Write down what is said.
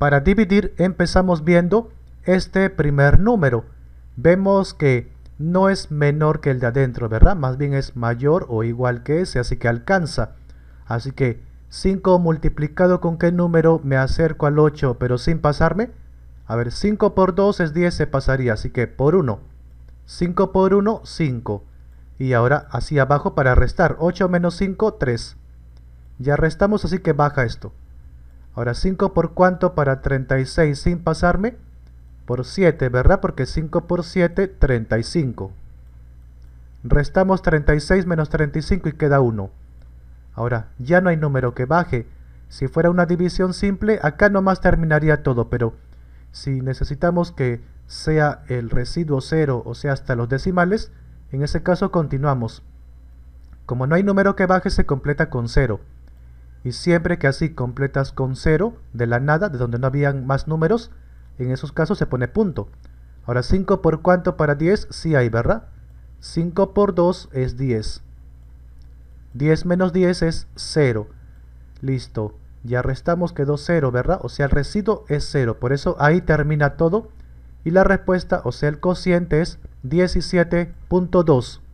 Para dividir empezamos viendo este primer número. Vemos que no es menor que el de adentro, ¿verdad? Más bien es mayor o igual que ese, así que alcanza. Así que 5 multiplicado con qué número me acerco al 8, pero sin pasarme. A ver, 5 por 2 es 10, se pasaría, así que por 1. 5 por 1, 5. Y ahora hacia abajo para restar. 8 menos 5, 3. Ya restamos, así que baja esto. Ahora 5 por cuánto para 36 sin pasarme? Por 7, ¿verdad? Porque 5 por 7, 35. Restamos 36 menos 35 y queda 1. Ahora, ya no hay número que baje. Si fuera una división simple, acá nomás terminaría todo, pero si necesitamos que sea el residuo 0 o sea hasta los decimales, en ese caso continuamos. Como no hay número que baje, se completa con 0. Y siempre que así completas con 0, de la nada, de donde no habían más números, en esos casos se pone punto. Ahora 5 por cuánto para 10, sí hay, ¿verdad? 5 por 2 es 10. 10 menos 10 es 0. Listo. Ya restamos, quedó 0, ¿verdad? O sea, el residuo es 0. Por eso ahí termina todo. Y la respuesta, o sea, el cociente es 17.2.